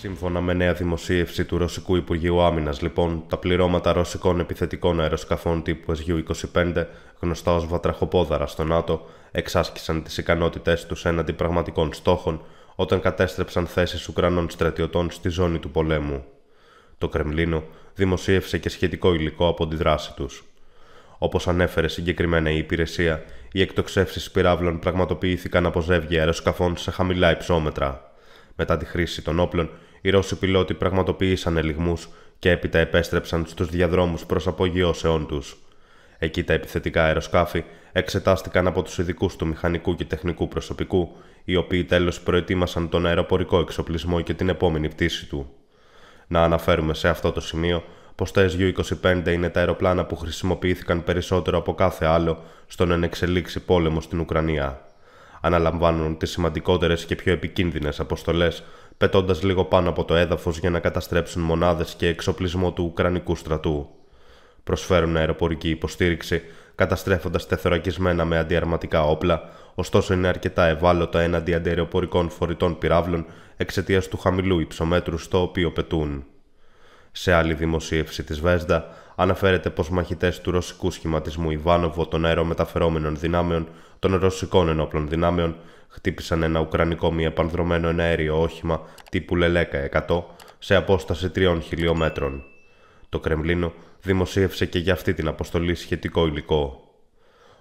Σύμφωνα με νέα δημοσίευση του Ρωσικού Υπουργείου Άμυνας, λοιπόν, τα πληρώματα ρωσικών επιθετικών αεροσκαφών τύπου SU-25, γνωστά ως βατραχοπόδαρα στο ΝΑΤΟ, εξάσκησαν τις ικανότητές τους έναντι πραγματικών στόχων όταν κατέστρεψαν θέσεις Ουκρανών στρατιωτών στη ζώνη του πολέμου. Το Κρεμλίνο δημοσίευσε και σχετικό υλικό από τη δράση τους. Όπως ανέφερε συγκεκριμένα η υπηρεσία, οι εκτοξεύσεις πυράβλων πραγματοποιήθηκαν από ζεύγια αεροσκαφών σε χαμηλά υψόμετρα. Μετά τη χρήση των όπλων, οι Ρώσοι πιλότοι πραγματοποίησαν ελιγμούς και έπειτα επέστρεψαν στους διαδρόμους προς απογειώσεών τους. Εκεί τα επιθετικά αεροσκάφη εξετάστηκαν από τους ειδικούς του μηχανικού και τεχνικού προσωπικού, οι οποίοι τέλος προετοίμασαν τον αεροπορικό εξοπλισμό και την επόμενη πτήση του. Να αναφέρουμε σε αυτό το σημείο πως τα SU-25 είναι τα αεροπλάνα που χρησιμοποιήθηκαν περισσότερο από κάθε άλλο στον ενεξελίξη πόλεμο στην Ουκρανία. Αναλαμβάνουν τις σημαντικότερες και πιο επικίνδυνες αποστολές πετώντας λίγο πάνω από το έδαφος για να καταστρέψουν μονάδες και εξοπλισμό του Ουκρανικού στρατού. Προσφέρουν αεροπορική υποστήριξη, καταστρέφοντας τεθωρακισμένα με αντιαρματικά όπλα, ωστόσο είναι αρκετά ευάλωτα έναντι αντιαεροπορικών φορητών πυράβλων εξαιτίας του χαμηλού υψομέτρου στο οποίο πετούν. Σε άλλη δημοσίευση της Βέσδα, Αναφέρεται πως μαχητές του ρωσικού σχηματισμού Ιβάνοβο των αερομεταφερόμενων δυνάμεων των ρωσικών ενόπλων δυνάμεων χτύπησαν ένα ουκρανικό μη επανδρομένο εναέριο όχημα τύπου Λελέκα 100 σε απόσταση 3 χιλιόμετρων. Το Κρεμλίνο δημοσίευσε και για αυτή την αποστολή σχετικό υλικό.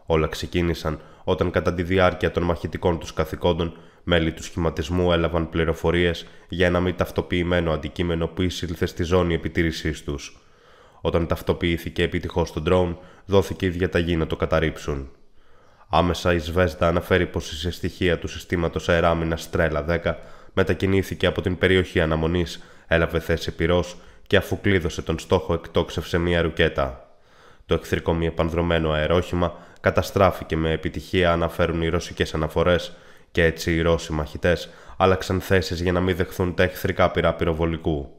Όλα ξεκίνησαν όταν κατά τη διάρκεια των μαχητικών τους καθηκόντων μέλη του σχηματισμού έλαβαν πληροφορίες για ένα μη ταυτοποιημένο αντικείμενο που εισήλθε στη ζώνη επιτήρησής τους. Όταν ταυτοποιήθηκε επιτυχώς το ντρόουν, δόθηκε η διαταγή να το καταρρύψουν. Άμεσα η Σβέστα αναφέρει πως η συστοιχία του συστήματος αεράμινα Στρέλα 10 μετακινήθηκε από την περιοχή αναμονής, έλαβε θέση πυρός και αφού κλείδωσε τον στόχο, εκτόξευσε μία ρουκέτα. Το εχθρικό μη επανδρομένο αερόχημα καταστράφηκε με επιτυχία, αναφέρουν οι ρωσικές αναφορές, και έτσι οι Ρώσοι μαχητές άλλαξαν θέσεις για να μην δεχθούν τα εχθρικά πυρά πυροβολικού.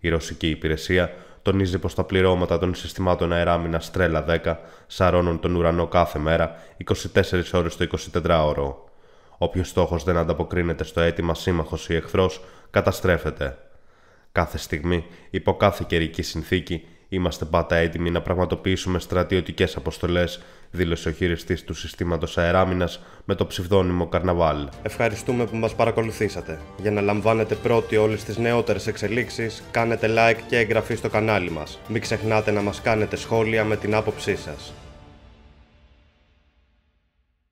Η ρωσική υπηρεσία τονίζει πως τα πληρώματα των συστημάτων αεράμινα Στρέλα 10 σαρώνουν τον ουρανό κάθε μέρα 24 ώρες το 24ωρο. Όποιος στόχος δεν ανταποκρίνεται στο αίτημα σύμμαχος ή εχθρός, καταστρέφεται. Κάθε στιγμή, υπό κάθε καιρική συνθήκη, Είμαστε πάντα έτοιμοι να πραγματοποιήσουμε στρατιωτικές αποστολές, δήλωσε ο χειριστής του συστήματος αεράμινας με το ψευδόνυμο Καρναβάλ. Ευχαριστούμε που μας παρακολουθήσατε. Για να λαμβάνετε πρώτοι όλες τις νεότερες εξελίξεις, κάνετε like και εγγραφή στο κανάλι μας. Μην ξεχνάτε να μας κάνετε σχόλια με την άποψή σας.